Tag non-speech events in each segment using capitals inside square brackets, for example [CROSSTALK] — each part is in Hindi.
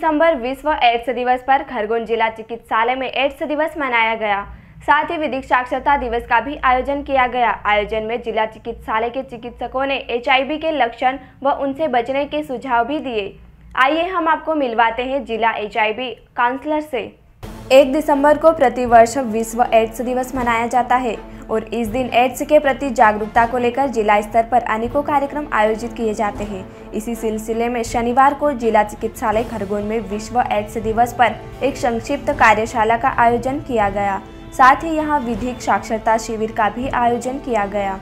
दिसंबर विश्व एड्स दिवस पर खरगोन जिला चिकित्सालय में एड्स दिवस मनाया गया साथ ही विधिक साक्षरता दिवस का भी आयोजन किया गया आयोजन में जिला चिकित्सालय के चिकित्सकों ने एच के लक्षण व उनसे बचने के सुझाव भी दिए आइए हम आपको मिलवाते हैं जिला एच काउंसलर से एक दिसंबर को प्रतिवर्ष विश्व एड्स दिवस मनाया जाता है और इस दिन एड्स के प्रति जागरूकता को लेकर जिला स्तर पर अनेकों कार्यक्रम आयोजित किए जाते हैं इसी सिलसिले में शनिवार को जिला चिकित्सालय खरगोन में विश्व एड्स दिवस पर एक संक्षिप्त कार्यशाला का आयोजन किया गया साथ ही यहाँ विधिक साक्षरता शिविर का भी आयोजन किया गया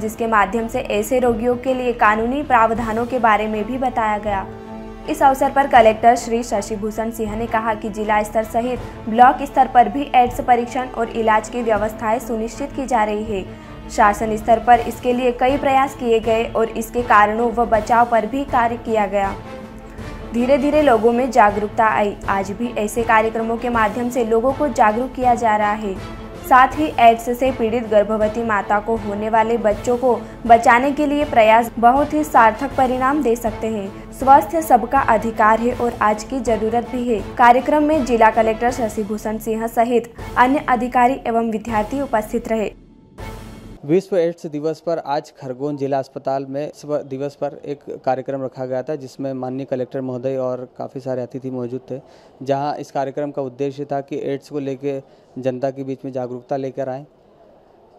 जिसके माध्यम से ऐसे रोगियों के लिए कानूनी प्रावधानों के बारे में भी बताया गया इस अवसर पर कलेक्टर श्री शशिभूषण सिंह ने कहा कि जिला स्तर सहित ब्लॉक स्तर पर भी एड्स परीक्षण और इलाज की व्यवस्थाएं सुनिश्चित की जा रही है शासन स्तर पर इसके लिए कई प्रयास किए गए और इसके कारणों व बचाव पर भी कार्य किया गया धीरे धीरे लोगों में जागरूकता आई आज भी ऐसे कार्यक्रमों के माध्यम से लोगों को जागरूक किया जा रहा है साथ ही एड्स से पीड़ित गर्भवती माता को होने वाले बच्चों को बचाने के लिए प्रयास बहुत ही सार्थक परिणाम दे सकते हैं स्वास्थ्य सबका अधिकार है और आज की जरूरत भी है कार्यक्रम में जिला कलेक्टर शशि भूषण सिंह सहित अन्य अधिकारी एवं विद्यार्थी उपस्थित रहे विश्व एड्स दिवस पर आज खरगोन जिला अस्पताल में दिवस पर एक कार्यक्रम रखा गया था जिसमें माननीय कलेक्टर महोदय और काफ़ी सारे अतिथि मौजूद थे जहां इस कार्यक्रम का उद्देश्य था कि एड्स को लेकर जनता के बीच में जागरूकता लेकर आएँ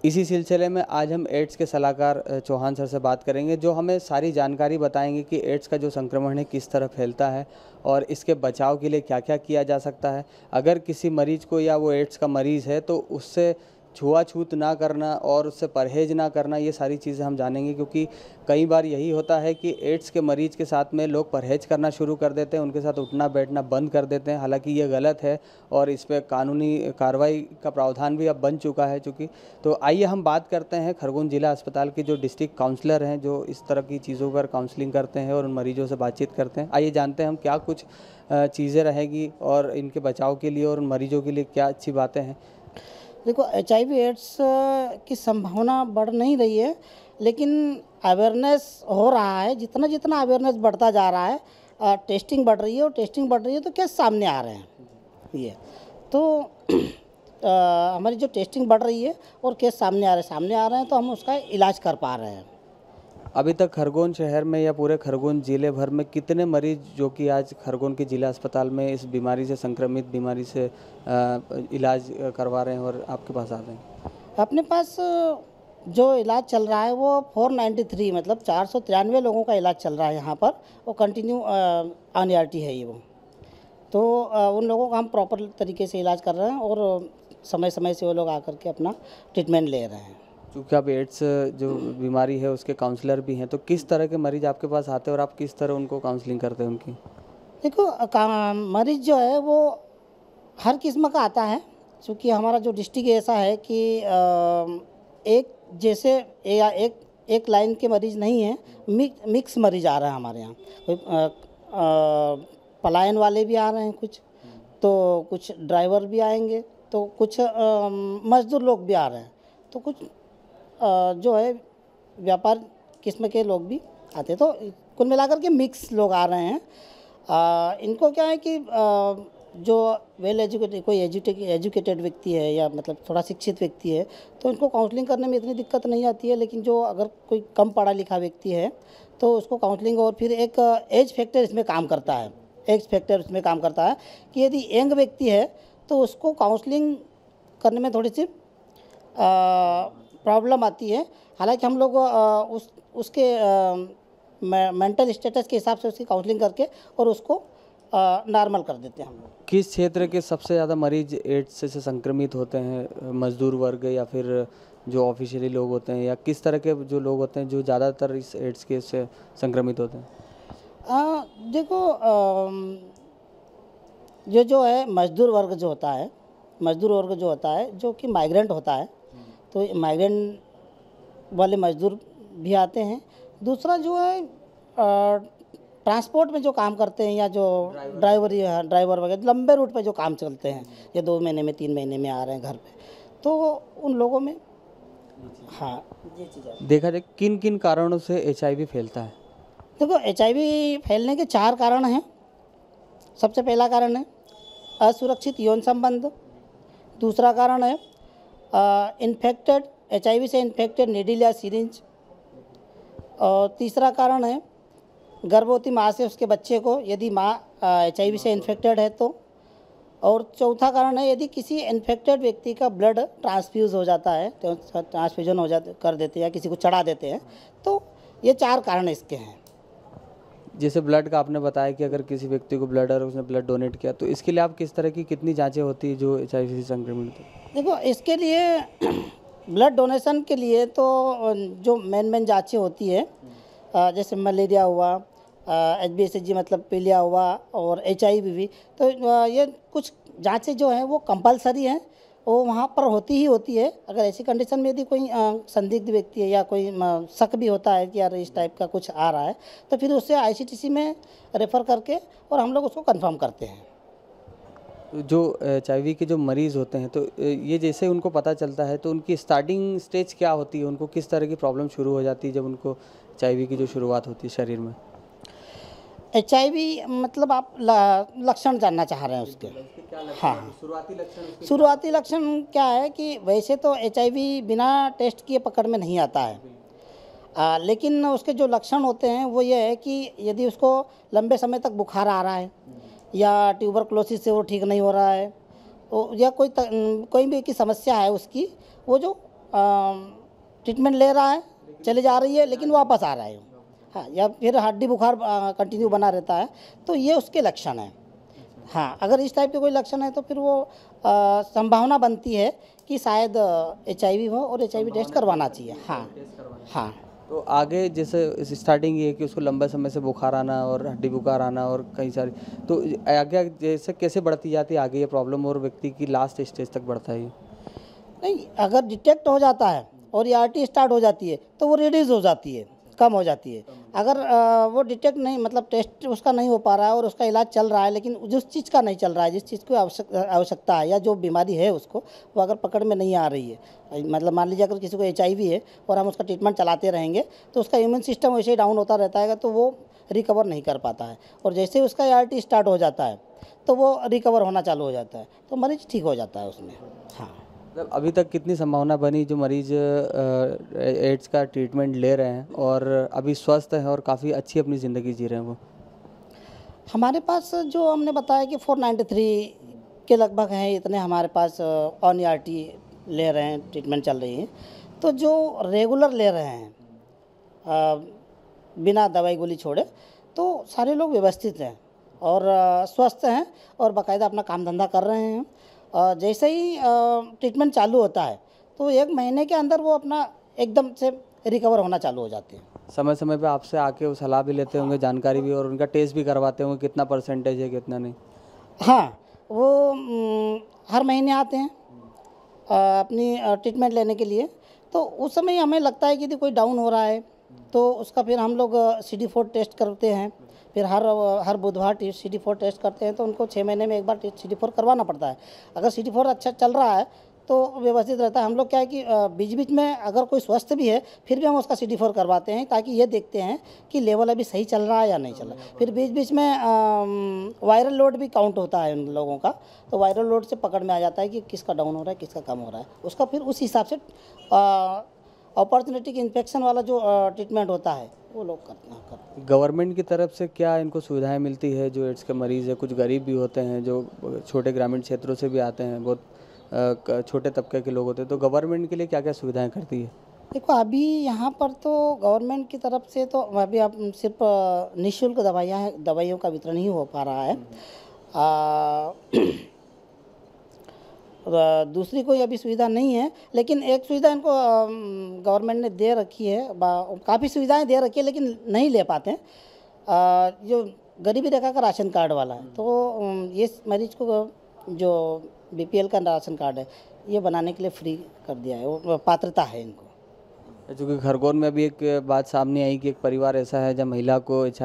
इसी सिलसिले में आज हम एड्स के सलाहकार चौहान सर से बात करेंगे जो हमें सारी जानकारी बताएंगे कि एड्स का जो संक्रमण है किस तरह फैलता है और इसके बचाव के लिए क्या क्या किया जा सकता है अगर किसी मरीज को या वो एड्स का मरीज़ है तो उससे छुआछूत ना करना और उससे परहेज ना करना ये सारी चीज़ें हम जानेंगे क्योंकि कई बार यही होता है कि एड्स के मरीज के साथ में लोग परहेज करना शुरू कर देते हैं उनके साथ उठना बैठना बंद कर देते हैं हालांकि ये गलत है और इस पर कानूनी कार्रवाई का प्रावधान भी अब बन चुका है चूँकि तो आइए हम बात करते हैं खरगोन जिला अस्पताल के जो डिस्ट्रिक्ट काउंसलर हैं जो इस तरह की चीज़ों पर काउंसलिंग करते हैं और उन मरीजों से बातचीत करते हैं आइए जानते हैं हम क्या कुछ चीज़ें रहेगी और इनके बचाव के लिए और उन मरीजों के लिए क्या अच्छी बातें हैं देखो एच एड्स uh, की संभावना बढ़ नहीं रही है लेकिन अवेयरनेस हो रहा है जितना जितना अवेयरनेस बढ़ता जा रहा है टेस्टिंग uh, बढ़ रही है और टेस्टिंग बढ़ रही है तो केस सामने आ रहे हैं ये तो आ, uh, हमारी जो टेस्टिंग बढ़ रही है और केस सामने आ रहे हैं सामने आ रहे हैं तो हम उसका इलाज कर पा रहे हैं अभी तक खरगोन शहर में या पूरे खरगोन ज़िले भर में कितने मरीज जो कि आज खरगोन के ज़िला अस्पताल में इस बीमारी से संक्रमित बीमारी से इलाज करवा रहे हैं और आपके पास आ रहे हैं अपने पास जो इलाज चल रहा है वो 493 मतलब चार लोगों का इलाज चल रहा है यहाँ पर वो कंटिन्यू ऑन है ये वो तो उन लोगों का हम प्रॉपर तरीके से इलाज कर रहे हैं और समय समय से वो लोग आकर के अपना ट्रीटमेंट ले रहे हैं क्योंकि आप एड्स जो बीमारी है उसके काउंसलर भी हैं तो किस तरह के मरीज आपके पास आते हैं और आप किस तरह उनको काउंसलिंग करते हैं उनकी देखो मरीज जो है वो हर किस्म का आता है क्योंकि हमारा जो डिस्ट्रिक्ट ऐसा है कि एक जैसे या एक एक लाइन के मरीज़ नहीं है मिक, मिक्स मरीज़ आ रहे हैं हमारे यहाँ पलायन वाले भी आ रहे हैं कुछ तो कुछ ड्राइवर भी आएंगे तो कुछ मजदूर लोग भी आ रहे हैं तो कुछ जो है व्यापार किस्म के लोग भी आते तो कुल मिलाकर के मिक्स लोग आ रहे हैं आ, इनको क्या है कि आ, जो वेल एजुकेटेड कोई एजुकेटेड व्यक्ति है या मतलब थोड़ा शिक्षित व्यक्ति है तो उनको काउंसलिंग करने में इतनी दिक्कत नहीं आती है लेकिन जो अगर कोई कम पढ़ा लिखा व्यक्ति है तो उसको काउंसलिंग और फिर एक एज फैक्टर इसमें काम करता है एज फैक्टर इसमें काम करता है कि यदि यंग व्यक्ति है तो उसको काउंसलिंग करने में थोड़ी सी प्रॉब्लम आती है हालांकि हम लोग उस उसके मेंटल स्टेटस के हिसाब से उसकी काउंसलिंग करके और उसको नॉर्मल कर देते हैं हम लोग किस क्षेत्र के सबसे ज़्यादा मरीज एड्स से, संक्रमित होते हैं मजदूर वर्ग या फिर जो ऑफिशियली लोग होते हैं या किस तरह के जो लोग होते हैं जो ज़्यादातर इस एड्स के से संक्रमित होते हैं आ, देखो ये जो जो है मजदूर वर्ग जो होता है मजदूर वर्ग जो होता है जो कि माइग्रेंट होता है तो माइग्रेंट वाले मजदूर भी आते हैं दूसरा जो है ट्रांसपोर्ट में जो काम करते हैं या जो ड्राइवर या ड्राइवर वगैरह लंबे रूट पे जो काम चलते हैं या दो महीने में तीन महीने में आ रहे हैं घर पे तो उन लोगों में हाँ देखा जाए किन किन कारणों से एच फैलता है देखो एच फैलने के चार कारण हैं सबसे पहला कारण है असुरक्षित यौन संबंध दूसरा कारण है इन्फेक्टेड एच से इन्फेक्टेड नीडिल या सीरिंज और तीसरा कारण है गर्भवती माँ से उसके बच्चे को यदि माँ एच से इन्फेक्टेड है तो और चौथा कारण है यदि किसी इन्फेक्टेड व्यक्ति का ब्लड ट्रांसफ्यूज़ हो जाता है तो ट्रांसफ्यूजन हो जाते कर देते हैं या किसी को चढ़ा देते हैं तो ये चार कारण इसके हैं जैसे ब्लड का आपने बताया कि अगर किसी व्यक्ति को ब्लड और उसने ब्लड डोनेट किया तो इसके लिए आप किस तरह की कितनी जाँचें होती है जो एच आई संक्रमण की देखो इसके लिए ब्लड [CLEARS THROAT] डोनेशन के लिए तो जो मेन मेन जाँचें होती है जैसे मलेरिया हुआ एच बी एस जी मतलब पीलिया हुआ और एच आई भी तो ये कुछ जाँचें जो हैं वो कंपलसरी हैं वो वहाँ पर होती ही होती है अगर ऐसी कंडीशन में यदि कोई संदिग्ध व्यक्ति है या कोई शक भी होता है कि यार इस टाइप का कुछ आ रहा है तो फिर उसे आईसीटीसी में रेफ़र करके और हम लोग उसको कंफर्म करते हैं जो एच के जो मरीज़ होते हैं तो ये जैसे उनको पता चलता है तो उनकी स्टार्टिंग स्टेज क्या होती है उनको किस तरह की प्रॉब्लम शुरू हो जाती है जब उनको एच की जो शुरुआत होती है शरीर में एच मतलब आप लक्षण जानना चाह रहे हैं उसके हाँ शुरुआती लक्षण शुरुआती लक्षण क्या है कि वैसे तो एच बिना टेस्ट किए पकड़ में नहीं आता है आ, लेकिन उसके जो लक्षण होते हैं वो ये है कि यदि उसको लंबे समय तक बुखार आ रहा है या क्लोसिस से वो ठीक नहीं हो रहा है तो या कोई तक, कोई भी की समस्या है उसकी वो जो ट्रीटमेंट ले रहा है चले जा रही है लेकिन वापस आ रहा है है हाँ, या फिर हड्डी बुखार कंटिन्यू बना रहता है तो ये उसके लक्षण हैं हाँ अगर इस टाइप के कोई लक्षण है तो फिर वो आ, संभावना बनती है कि शायद एच हो और एच टेस्ट हाँ, करवाना चाहिए हाँ हाँ तो आगे जैसे स्टार्टिंग ये कि उसको लंबे समय से बुखार आना और हड्डी बुखार आना और कई सारी तो आगे जैसे कैसे बढ़ती जाती है आगे ये प्रॉब्लम और व्यक्ति की लास्ट स्टेज तक बढ़ता है नहीं अगर डिटेक्ट हो जाता है और ये आर स्टार्ट हो जाती है तो वो रिड्यूज़ हो जाती है कम हो जाती है अगर वो डिटेक्ट नहीं मतलब टेस्ट उसका नहीं हो पा रहा है और उसका इलाज चल रहा है लेकिन जिस चीज़ का नहीं चल रहा है जिस चीज़ की आवश्यकता है या जो बीमारी है उसको वो अगर पकड़ में नहीं आ रही है मतलब मान लीजिए अगर किसी को एच है और हम उसका ट्रीटमेंट चलाते रहेंगे तो उसका इम्यून सिस्टम वैसे ही डाउन होता रहता है तो वो रिकवर नहीं कर पाता है और जैसे ही उसका ए स्टार्ट हो जाता है तो वो रिकवर होना चालू हो जाता है तो मरीज ठीक हो जाता है उसमें मतलब अभी तक कितनी संभावना बनी जो मरीज एड्स का ट्रीटमेंट ले रहे हैं और अभी स्वस्थ हैं और काफ़ी अच्छी अपनी ज़िंदगी जी रहे हैं वो हमारे पास जो हमने बताया कि 493 के लगभग हैं इतने हमारे पास ऑन आर टी ले रहे हैं ट्रीटमेंट चल रही है तो जो रेगुलर ले रहे हैं बिना दवाई गोली छोड़े तो सारे लोग व्यवस्थित हैं और स्वस्थ हैं और बाकायदा अपना काम धंधा कर रहे हैं जैसे ही ट्रीटमेंट चालू होता है तो एक महीने के अंदर वो अपना एकदम से रिकवर होना चालू हो जाते हैं समय समय पे आपसे आके वो सलाह भी लेते होंगे जानकारी भी और उनका टेस्ट भी करवाते होंगे कितना परसेंटेज है कितना नहीं हाँ वो हर महीने आते हैं अपनी ट्रीटमेंट लेने के लिए तो उस समय हमें लगता है कि यदि कोई डाउन हो रहा है तो उसका फिर हम लोग सी डी टेस्ट करते हैं फिर हर हर बुधवार T C D four test करते हैं तो उनको छः महीने में एक बार सी डी फोर करवाना पड़ता है अगर सी डी फोर अच्छा चल रहा है तो व्यवस्थित रहता है हम लोग क्या है कि बीच बीच में अगर कोई स्वस्थ भी है फिर भी हम उसका सी डी फोर करवाते हैं ताकि ये देखते हैं कि लेवल अभी सही चल रहा है या नहीं चल रहा फिर बीच बीच में वायरल लोड भी काउंट होता है उन लोगों का तो वायरल लोड से पकड़ में आ जाता है कि किसका डाउन हो रहा है किसका कम हो रहा है उसका फिर उस हिसाब से आ, अपॉर्चुनिटी इन्फेक्शन वाला जो ट्रीटमेंट होता है वो लोग करते करते गवर्नमेंट की तरफ से क्या इनको सुविधाएं मिलती है जो एड्स के मरीज़ है कुछ गरीब भी होते हैं जो छोटे ग्रामीण क्षेत्रों से भी आते हैं बहुत छोटे तबके के लोग होते हैं तो गवर्नमेंट के लिए क्या क्या सुविधाएँ करती है देखो अभी यहाँ पर तो गवर्नमेंट की तरफ से तो अभी आप सिर्फ निःशुल्क दवाइयाँ दवाइयों का वितरण ही हो पा रहा है आ, हम्म। दूसरी कोई अभी सुविधा नहीं है लेकिन एक सुविधा इनको गवर्नमेंट ने दे रखी है काफ़ी सुविधाएं दे रखी है लेकिन नहीं ले पाते हैं जो गरीबी रेखा का राशन कार्ड वाला है तो ये मरीज को जो बी का राशन कार्ड है ये बनाने के लिए फ्री कर दिया है वो पात्रता है इनको चूँकि खरगोन में अभी एक बात सामने आई कि एक परिवार ऐसा है जब महिला को एच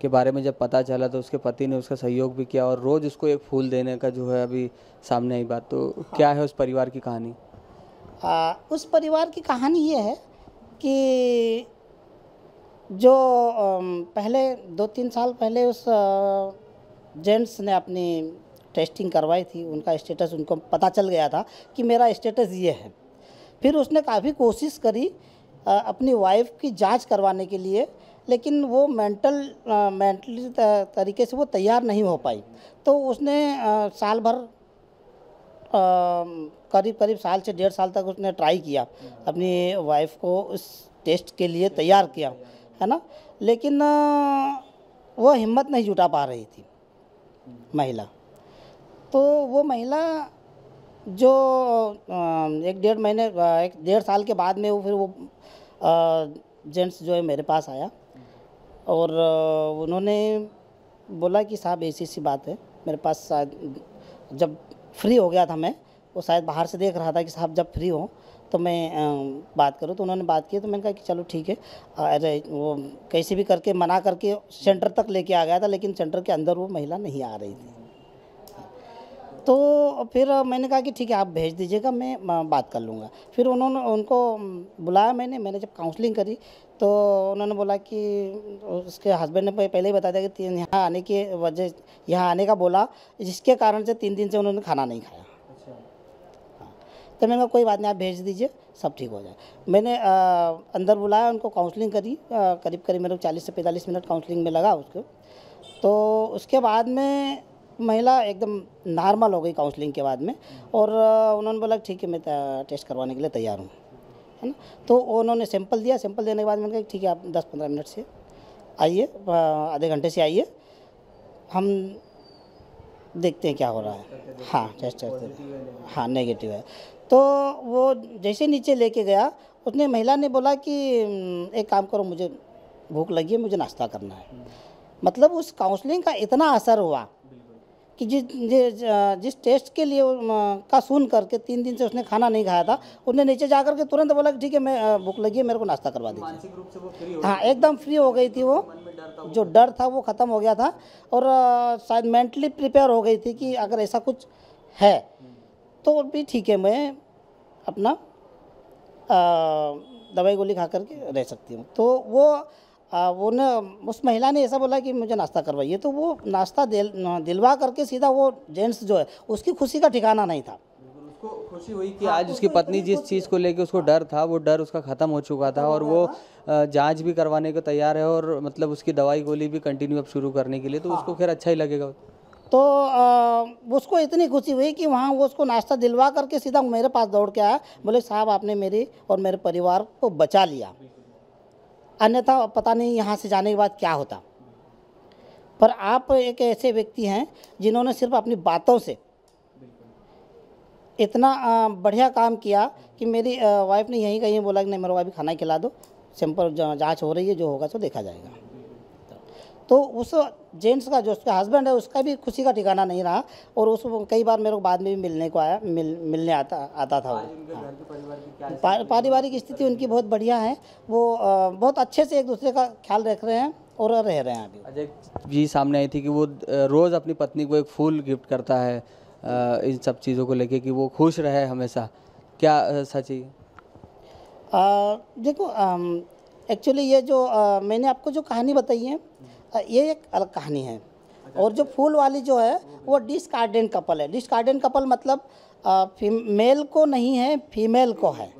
के बारे में जब पता चला तो उसके पति ने उसका सहयोग भी किया और रोज़ उसको एक फूल देने का जो है अभी सामने आई बात तो हाँ। क्या है उस परिवार की कहानी आ, उस परिवार की कहानी ये है कि जो पहले दो तीन साल पहले उस जेंट्स ने अपनी टेस्टिंग करवाई थी उनका स्टेटस उनको पता चल गया था कि मेरा स्टेटस ये है फिर उसने काफ़ी कोशिश करी अपनी वाइफ की जांच करवाने के लिए लेकिन वो मेंटल मेंटली तरीके से वो तैयार नहीं हो पाई तो उसने आ, साल भर करीब करीब साल से डेढ़ साल तक उसने ट्राई किया अपनी वाइफ को उस टेस्ट के लिए तैयार किया है ना लेकिन वो हिम्मत नहीं जुटा पा रही थी महिला तो वो महिला जो एक डेढ़ महीने एक डेढ़ साल के बाद में वो फिर वो जेंट्स जो है मेरे पास आया और उन्होंने बोला कि साहब ऐसी सी बात है मेरे पास शायद जब फ्री हो गया था मैं वो शायद बाहर से देख रहा था कि साहब जब फ्री हो तो मैं बात करूँ तो उन्होंने बात की तो मैंने कहा कि चलो ठीक है अरे वो कैसे भी करके मना करके सेंटर तक लेके आ गया था लेकिन सेंटर के अंदर वो महिला नहीं आ रही थी तो फिर मैंने कहा कि ठीक है आप भेज दीजिएगा मैं बात कर लूँगा फिर उन्होंने उनको बुलाया मैंने मैंने जब काउंसलिंग करी तो उन्होंने बोला कि उसके हस्बैंड ने पहले ही बता दिया कि तीन यहाँ आने की वजह यहाँ आने का बोला जिसके कारण से तीन दिन से उन्होंने खाना नहीं खाया अच्छा। हाँ। तो मैंने कहा कोई बात नहीं आप भेज दीजिए सब ठीक हो जाए मैंने आ, अंदर बुलाया उनको काउंसलिंग करी करीब करीब मेरे को चालीस से पैंतालीस मिनट काउंसलिंग में लगा उसको तो उसके बाद में महिला एकदम नॉर्मल हो गई काउंसलिंग के बाद में हाँ। और उन्होंने बोला ठीक है मैं टेस्ट करवाने के लिए तैयार हूँ है ना तो उन्होंने सैंपल दिया सैंपल देने के बाद मैंने कहा ठीक है आप दस पंद्रह मिनट से आइए आधे घंटे से आइए हम देखते हैं क्या हो रहा है हाँ टेस्ट करते हाँ नेगेटिव है तो वो जैसे नीचे लेके गया उसने महिला ने बोला कि एक काम करो मुझे भूख लगी है मुझे नाश्ता करना है मतलब उस काउंसलिंग का इतना असर हुआ कि जिस जिस टेस्ट के लिए का सुन करके तीन दिन से उसने खाना नहीं खाया था उसने नीचे जा करके तुरंत बोला ठीक है मैं भूख लगी है मेरे को नाश्ता करवा दीजिए हाँ एकदम फ्री हो गई थी वो जो डर था वो ख़त्म हो गया था और शायद मेंटली प्रिपेयर हो गई थी कि अगर ऐसा कुछ है तो भी ठीक है मैं अपना दवाई गोली खा करके रह सकती हूँ तो वो आ, हाँ, वो न उस महिला ने ऐसा बोला कि मुझे नाश्ता करवाइए तो वो नाश्ता दिल दिलवा करके सीधा वो जेंट्स जो है उसकी खुशी का ठिकाना नहीं था उसको खुशी हुई कि हाँ, आज उसकी पत्नी जिस चीज़ को लेके उसको डर था वो डर उसका ख़त्म हो चुका था और वो जांच भी करवाने को तैयार है और मतलब उसकी दवाई गोली भी कंटिन्यू अब शुरू करने के लिए तो हाँ। उसको खैर अच्छा ही लगेगा तो आ, उसको इतनी खुशी हुई कि वहाँ वो उसको नाश्ता दिलवा करके सीधा मेरे पास दौड़ के आया बोले साहब आपने मेरी और मेरे परिवार को बचा लिया अन्यथा पता नहीं यहाँ से जाने के बाद क्या होता पर आप एक ऐसे व्यक्ति हैं जिन्होंने सिर्फ अपनी बातों से इतना बढ़िया काम किया कि मेरी वाइफ ने यहीं कहीं बोला कि नहीं मेरा वाइफ खाना खिला दो सिंपल जांच हो रही है जो होगा सो देखा जाएगा तो उस जेंट्स का जो उसका हस्बैंड है उसका भी खुशी का ठिकाना नहीं रहा और उस कई बार मेरे को बाद में भी मिलने को आया मिल मिलने आता आता था वो हाँ। पारिवारिक स्थिति उनकी बहुत बढ़िया है वो बहुत अच्छे से एक दूसरे का ख्याल रख रहे हैं और रह रहे हैं अभी अजय जी सामने आई थी कि वो रोज़ अपनी पत्नी को एक फूल गिफ्ट करता है इन सब चीज़ों को लेके कि वो खुश रहे हमेशा क्या सच है देखो एक्चुअली ये जो आ, मैंने आपको जो कहानी बताई है ये एक अलग कहानी है और जो फूल वाली जो है वो डिसकार्डन कपल है डिसकार्डन कपल मतलब मेल को नहीं है फीमेल को है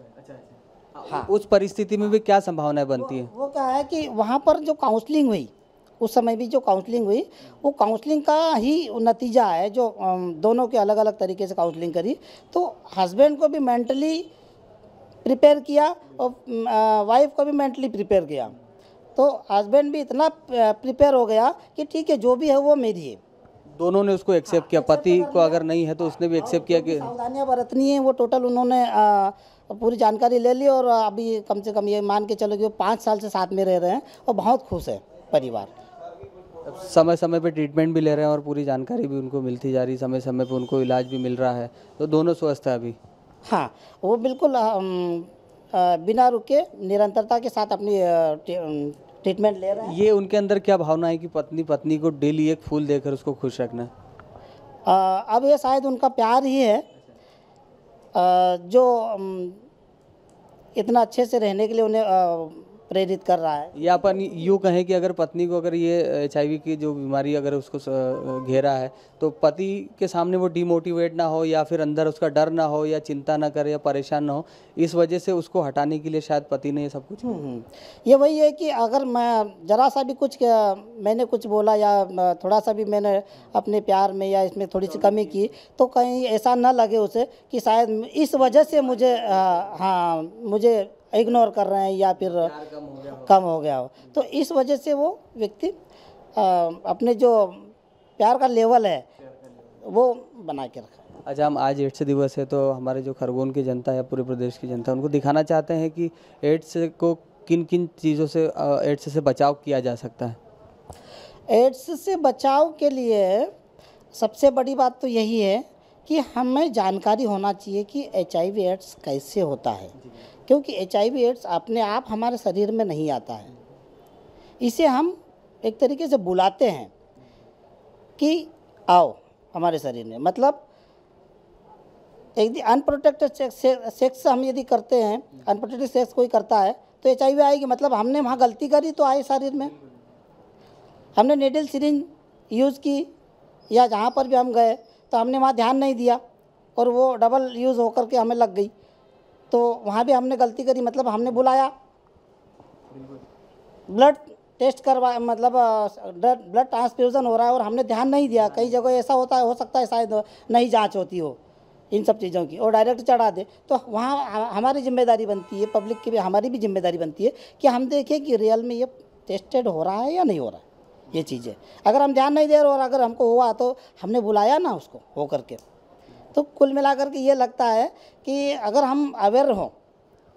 हाँ उस परिस्थिति में भी क्या संभावनाएं बनती है वो, वो क्या है कि वहाँ पर जो काउंसलिंग हुई उस समय भी जो काउंसलिंग हुई वो काउंसलिंग का ही नतीजा है जो दोनों के अलग अलग तरीके से काउंसलिंग करी तो हस्बैंड को भी मेंटली प्रिपेयर किया और वाइफ को भी मेंटली प्रिपेयर किया तो हस्बैंड भी इतना प्रिपेयर हो गया कि ठीक है जो भी है वो मेरी है दोनों ने उसको एक्सेप्ट किया हाँ, पति को अगर नहीं है तो उसने भी एक्सेप्ट हाँ, किया कि सावधानियाँ बरतनी है वो टोटल उन्होंने पूरी जानकारी ले ली और अभी कम से कम ये मान के चलो कि वो पाँच साल से साथ में रह रहे हैं और बहुत खुश है परिवार समय समय पे ट्रीटमेंट भी ले रहे हैं और पूरी जानकारी भी उनको मिलती जा रही समय समय पे उनको इलाज भी मिल रहा है तो दोनों स्वस्थ है अभी हाँ वो बिल्कुल बिना रुके निरंतरता के साथ अपनी ट्रीटमेंट ले रहे हैं ये उनके अंदर क्या भावना है कि पत्नी पत्नी को डेली एक फूल देकर उसको खुश रखना अब ये शायद उनका प्यार ही है आ, जो इतना अच्छे से रहने के लिए उन्हें प्रेरित कर रहा है या अपन यूँ कहें कि अगर पत्नी को अगर ये एच की जो बीमारी अगर उसको घेरा है तो पति के सामने वो डिमोटिवेट ना हो या फिर अंदर उसका डर ना हो या चिंता ना करे या परेशान ना हो इस वजह से उसको हटाने के लिए शायद पति ने ये सब कुछ हम्म, हम्म। ये वही है कि अगर मैं ज़रा सा भी कुछ मैंने कुछ बोला या थोड़ा सा भी मैंने अपने प्यार में या इसमें थोड़ी सी कमी की तो कहीं ऐसा ना लगे उसे कि शायद इस वजह से मुझे हाँ मुझे इग्नोर कर रहे हैं या फिर कम हो गया हो, कम हो गया हो तो इस वजह से वो व्यक्ति अपने जो प्यार का लेवल है वो बना के रखा अच्छा हम आज एड्स दिवस है तो हमारे जो खरगोन की जनता है पूरे प्रदेश की जनता उनको दिखाना चाहते हैं कि एड्स को किन किन चीज़ों से एड्स से बचाव किया जा सकता है एड्स से बचाव के लिए सबसे बड़ी बात तो यही है कि हमें जानकारी होना चाहिए कि एच आई एड्स कैसे होता है क्योंकि एच एड्स अपने आप हमारे शरीर में नहीं आता है इसे हम एक तरीके से बुलाते हैं कि आओ हमारे शरीर में मतलब यदि अनप्रोटेक्टेड सेक्स हम यदि करते हैं अनप्रोटेक्टेड सेक्स कोई करता है तो एच आएगी मतलब हमने वहाँ गलती करी तो आए शरीर में हमने नेडल सीरिंज यूज़ की या जहाँ पर भी हम गए तो हमने वहाँ ध्यान नहीं दिया और वो डबल यूज़ होकर के हमें लग गई तो वहाँ भी हमने गलती करी मतलब हमने बुलाया ब्लड टेस्ट करवा मतलब ब्लड ट्रांसफ्यूज़न हो रहा है और हमने ध्यान नहीं दिया कई जगह ऐसा होता है हो सकता है शायद नहीं जाँच होती हो इन सब चीज़ों की और डायरेक्ट चढ़ा दे तो वहाँ हमारी जिम्मेदारी बनती है पब्लिक की भी हमारी भी जिम्मेदारी बनती है कि हम देखें कि रियल में ये टेस्टेड हो रहा है या नहीं हो रहा है ये चीज़ें अगर हम ध्यान नहीं दे रहे और अगर हमको हुआ तो हमने बुलाया ना उसको हो करके तो कुल मिलाकर के ये लगता है कि अगर हम अवेयर हों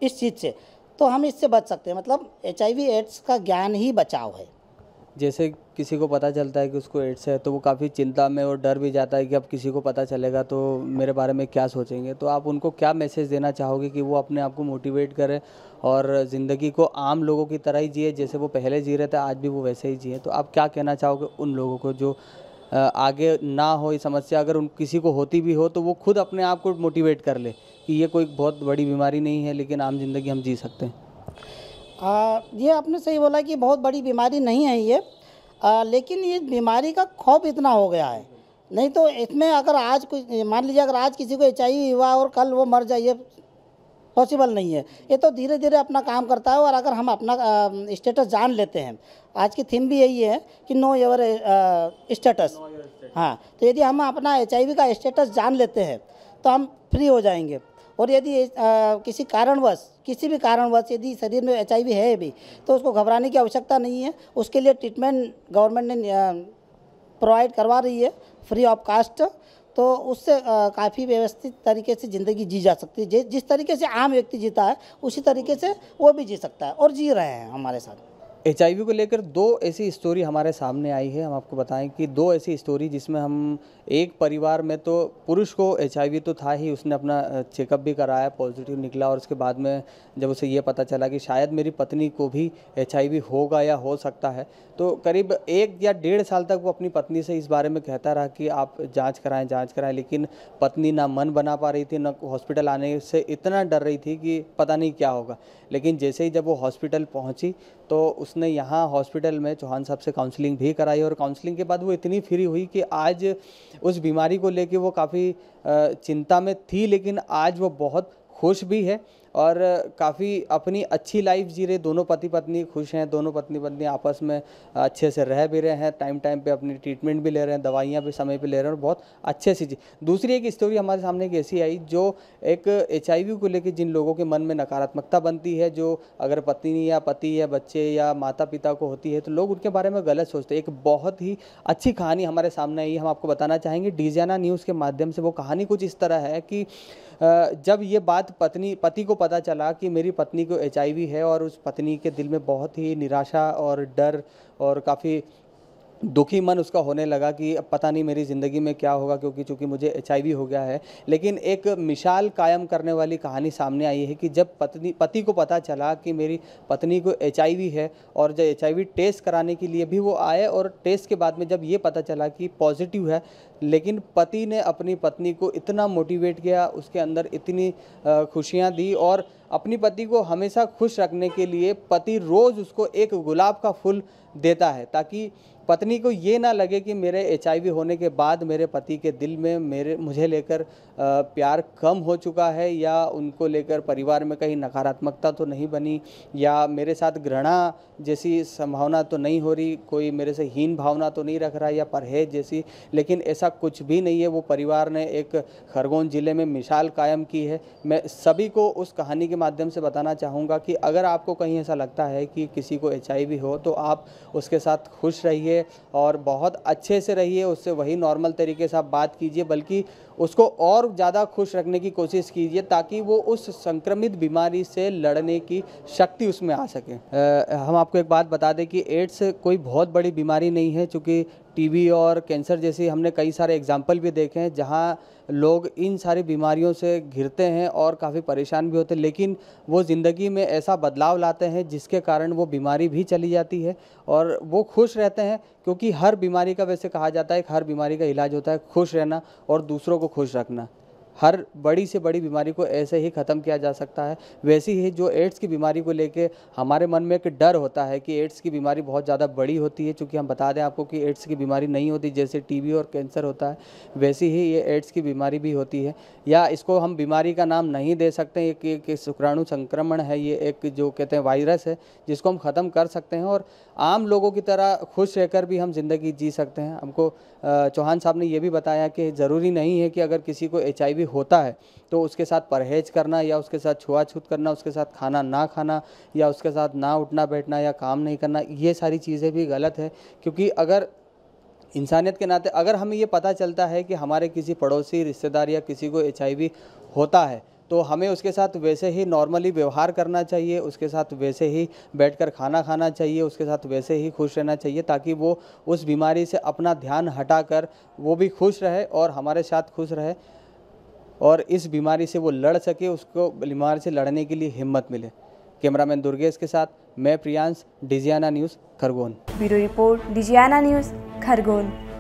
इस चीज़ से तो हम इससे बच सकते हैं मतलब एच एड्स का ज्ञान ही बचाव है जैसे किसी को पता चलता है कि उसको एड्स है तो वो काफ़ी चिंता में और डर भी जाता है कि अब किसी को पता चलेगा तो मेरे बारे में क्या सोचेंगे तो आप उनको क्या मैसेज देना चाहोगे कि वो अपने आप को मोटिवेट करें और ज़िंदगी को आम लोगों की तरह ही जिए जैसे वो पहले जी रहे थे आज भी वो वैसे ही जिए तो आप क्या कहना चाहोगे उन लोगों को जो आगे ना हो समस्या अगर उन किसी को होती भी हो तो वो खुद अपने आप को मोटिवेट कर ले कि ये कोई बहुत बड़ी बीमारी नहीं है लेकिन आम जिंदगी हम जी सकते हैं आ, ये आपने सही बोला कि बहुत बड़ी बीमारी नहीं है ये आ, लेकिन ये बीमारी का खौफ इतना हो गया है नहीं तो इसमें अगर आज कुछ मान लीजिए अगर आज किसी को एच हुआ और कल वो मर जाए ये पॉसिबल नहीं है ये तो धीरे धीरे अपना काम करता है और अगर हम अपना स्टेटस जान लेते हैं आज की थीम भी यही है कि नो योर स्टेटस हाँ तो यदि हम अपना एच का स्टेटस जान लेते हैं तो हम फ्री हो जाएंगे और यदि किसी कारणवश किसी भी कारणवश यदि शरीर में एच है भी तो उसको घबराने की आवश्यकता नहीं है उसके लिए ट्रीटमेंट गवर्नमेंट ने प्रोवाइड करवा रही है फ्री ऑफ कास्ट तो उससे काफ़ी व्यवस्थित तरीके से ज़िंदगी जी जा सकती है जिस तरीके से आम व्यक्ति जीता है उसी तरीके से वो भी जी सकता है और जी रहे हैं हमारे साथ एच को लेकर दो ऐसी स्टोरी हमारे सामने आई है हम आपको बताएं कि दो ऐसी स्टोरी जिसमें हम एक परिवार में तो पुरुष को एच तो था ही उसने अपना चेकअप भी कराया पॉजिटिव निकला और उसके बाद में जब उसे ये पता चला कि शायद मेरी पत्नी को भी एच होगा या हो सकता है तो करीब एक या डेढ़ साल तक वो अपनी पत्नी से इस बारे में कहता रहा कि आप जाँच कराएँ जाँच कराएँ लेकिन पत्नी ना मन बना पा रही थी ना हॉस्पिटल आने से इतना डर रही थी कि पता नहीं क्या होगा लेकिन जैसे ही जब वो हॉस्पिटल पहुँची तो उसने यहाँ हॉस्पिटल में चौहान साहब से काउंसलिंग भी कराई और काउंसलिंग के बाद वो इतनी फ्री हुई कि आज उस बीमारी को लेके वो काफ़ी चिंता में थी लेकिन आज वो बहुत खुश भी है और काफ़ी अपनी अच्छी लाइफ जी रहे दोनों पति पत्नी खुश हैं दोनों पत्नी पत्नी आपस में अच्छे से रह भी रहे हैं टाइम टाइम पे अपनी ट्रीटमेंट भी ले रहे हैं दवाइयाँ भी समय पर ले रहे हैं और बहुत अच्छे से जी दूसरी एक स्टोरी हमारे सामने एक ऐसी आई जो एक एच को लेकर जिन लोगों के मन में नकारात्मकता बनती है जो अगर पत्नी या पति या बच्चे या माता पिता को होती है तो लोग उनके बारे में गलत सोचते हैं एक बहुत ही अच्छी कहानी हमारे सामने आई हम आपको बताना चाहेंगे डीजाना न्यूज़ के माध्यम से वो कहानी कुछ इस तरह है कि जब ये बात पत्नी पति को पता चला कि मेरी पत्नी को एच है और उस पत्नी के दिल में बहुत ही निराशा और डर और काफ़ी दुखी मन उसका होने लगा कि अब पता नहीं मेरी ज़िंदगी में क्या होगा क्योंकि चूँकि मुझे एच हो गया है लेकिन एक मिसाल कायम करने वाली कहानी सामने आई है कि जब पत्नी पति को पता चला कि मेरी पत्नी को एच है और जब एच टेस्ट कराने के लिए भी वो आए और टेस्ट के बाद में जब ये पता चला कि पॉजिटिव है लेकिन पति ने अपनी पत्नी को इतना मोटिवेट किया उसके अंदर इतनी खुशियाँ दी और अपनी पति को हमेशा खुश रखने के लिए पति रोज़ उसको एक गुलाब का फूल देता है ताकि पत्नी को ये ना लगे कि मेरे एच होने के बाद मेरे पति के दिल में मेरे मुझे लेकर प्यार कम हो चुका है या उनको लेकर परिवार में कहीं नकारात्मकता तो नहीं बनी या मेरे साथ घृणा जैसी संभावना तो नहीं हो रही कोई मेरे से हीन भावना तो नहीं रख रहा या परहेज जैसी लेकिन ऐसा कुछ भी नहीं है वो परिवार ने एक खरगोन ज़िले में मिसाल कायम की है मैं सभी को उस कहानी के माध्यम से बताना चाहूँगा कि अगर आपको कहीं ऐसा लगता है कि किसी को एच हो तो आप उसके साथ खुश रहिए और बहुत अच्छे से रहिए उससे वही नॉर्मल तरीके से आप बात कीजिए बल्कि उसको और ज़्यादा खुश रखने की कोशिश कीजिए ताकि वो उस संक्रमित बीमारी से लड़ने की शक्ति उसमें आ सके आ, हम आपको एक बात बता दें कि एड्स कोई बहुत बड़ी बीमारी नहीं है चूँकि टी और कैंसर जैसे हमने कई सारे एग्जाम्पल भी देखे हैं जहाँ लोग इन सारी बीमारियों से घिरते हैं और काफ़ी परेशान भी होते हैं लेकिन वो ज़िंदगी में ऐसा बदलाव लाते हैं जिसके कारण वो बीमारी भी चली जाती है और वो खुश रहते हैं क्योंकि हर बीमारी का वैसे कहा जाता है कि हर बीमारी का इलाज होता है खुश रहना और दूसरों को खुश रखना हर बड़ी से बड़ी बीमारी को ऐसे ही ख़त्म किया जा सकता है वैसी ही जो एड्स की बीमारी को लेके हमारे मन में एक डर होता है कि एड्स की बीमारी बहुत ज़्यादा बड़ी होती है चूँकि हम बता दें आपको कि एड्स की बीमारी नहीं होती जैसे टीबी और कैंसर होता है वैसी ही ये एड्स की बीमारी भी होती है या इसको हम बीमारी का नाम नहीं दे सकते ये एक कि शुक्राणु संक्रमण है ये एक जो कहते हैं वायरस है जिसको हम ख़त्म कर सकते हैं और आम लोगों की तरह खुश रहकर भी हम ज़िंदगी जी सकते हैं हमको चौहान साहब ने यह भी बताया कि ज़रूरी नहीं है कि अगर किसी को एच होता है तो उसके साथ परहेज करना या उसके साथ छुआछूत करना उसके साथ खाना ना खाना या उसके साथ ना उठना बैठना या काम नहीं करना ये सारी चीज़ें भी गलत है क्योंकि अगर इंसानियत के नाते अगर हमें ये पता चलता है कि हमारे किसी पड़ोसी रिश्तेदार या किसी को एच होता है तो हमें उसके साथ वैसे ही नॉर्मली व्यवहार करना चाहिए उसके साथ वैसे ही बैठकर खाना खाना चाहिए उसके साथ वैसे ही खुश रहना चाहिए ताकि वो उस बीमारी से अपना ध्यान हटाकर वो भी खुश रहे और हमारे साथ खुश रहे और इस बीमारी से वो लड़ सके उसको बीमारी से लड़ने के लिए हिम्मत मिले कैमरामैन दुर्गेश के साथ मैं Priyansh Digiana news Khargone bureau report Digiana news Khargone